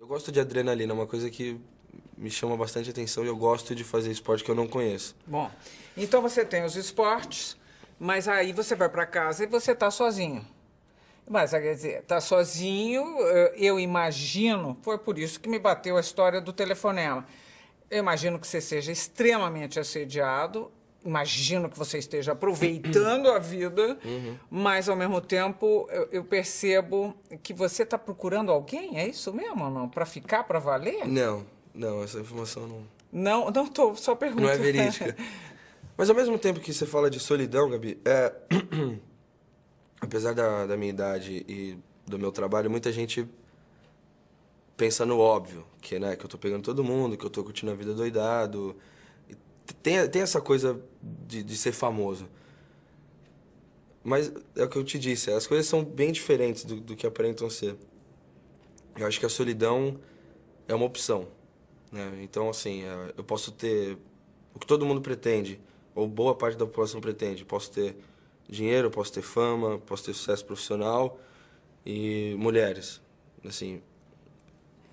Eu gosto de adrenalina, é uma coisa que me chama bastante atenção e eu gosto de fazer esporte que eu não conheço. Bom, então você tem os esportes, mas aí você vai para casa e você está sozinho. Mas, quer dizer, está sozinho, eh, eu imagino, foi por isso que me bateu a história do telefonema. Eu imagino que você seja extremamente assediado, imagino que você esteja aproveitando a vida, uhum. mas ao mesmo tempo eu, eu percebo que você está procurando alguém, é isso mesmo ou não? Para ficar, para valer? Não, não, essa informação não. Não, não tô só pergunto. Não é verídica. mas ao mesmo tempo que você fala de solidão, Gabi, é... apesar da, da minha idade e do meu trabalho, muita gente pensa no óbvio, que é, né, que eu tô pegando todo mundo, que eu tô curtindo a vida doidado. Tem, tem essa coisa de, de ser famoso. Mas é o que eu te disse, as coisas são bem diferentes do, do que aparentam ser. Eu acho que a solidão é uma opção. Né? Então, assim, é, eu posso ter o que todo mundo pretende, ou boa parte da população pretende. Posso ter dinheiro, posso ter fama, posso ter sucesso profissional e mulheres. Assim,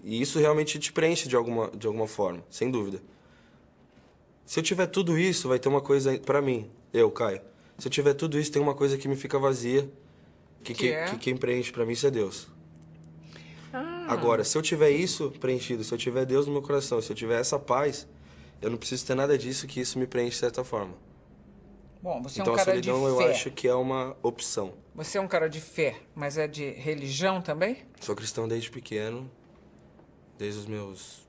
e isso realmente te preenche de alguma, de alguma forma, sem dúvida. Se eu tiver tudo isso, vai ter uma coisa para mim, eu, Caio. Se eu tiver tudo isso, tem uma coisa que me fica vazia, que, que, é? que quem preenche para mim isso é Deus. Ah. Agora, se eu tiver isso preenchido, se eu tiver Deus no meu coração, se eu tiver essa paz, eu não preciso ter nada disso que isso me preenche de certa forma. Bom, você então, é um cara solidão, de fé. Então a solidão eu acho que é uma opção. Você é um cara de fé, mas é de religião também? Sou cristão desde pequeno, desde os meus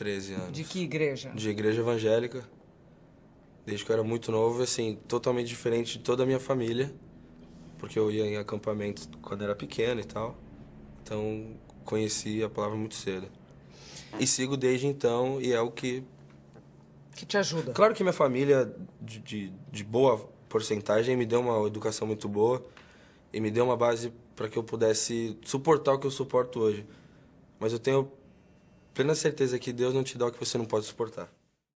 13 anos. De que igreja? De igreja evangélica. Desde que eu era muito novo, assim, totalmente diferente de toda a minha família. Porque eu ia em acampamento quando era pequeno e tal. Então, conheci a palavra muito cedo. E sigo desde então, e é o que. Que te ajuda. Claro que minha família, de, de, de boa porcentagem, me deu uma educação muito boa e me deu uma base para que eu pudesse suportar o que eu suporto hoje. Mas eu tenho plena certeza que Deus não te dá o que você não pode suportar.